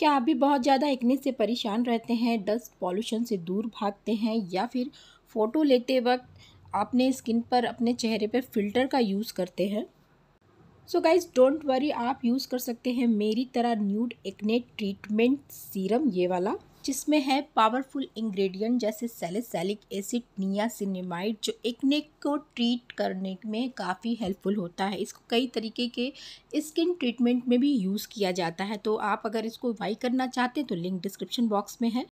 क्या आप भी बहुत ज़्यादा एक्ने से परेशान रहते हैं डस्ट पॉल्यूशन से दूर भागते हैं या फिर फ़ोटो लेते वक्त आपने स्किन पर अपने चेहरे पर फिल्टर का यूज़ करते हैं सो गाइज डोंट वरी आप यूज़ कर सकते हैं मेरी तरह न्यूड एक्ने ट्रीटमेंट सीरम ये वाला जिसमें है पावरफुल इंग्रेडिएंट जैसे सैलिसलिक एसिड नियासिनेमाइड जो एक को ट्रीट करने में काफ़ी हेल्पफुल होता है इसको कई तरीके के स्किन ट्रीटमेंट में भी यूज़ किया जाता है तो आप अगर इसको बाई करना चाहते हैं तो लिंक डिस्क्रिप्शन बॉक्स में है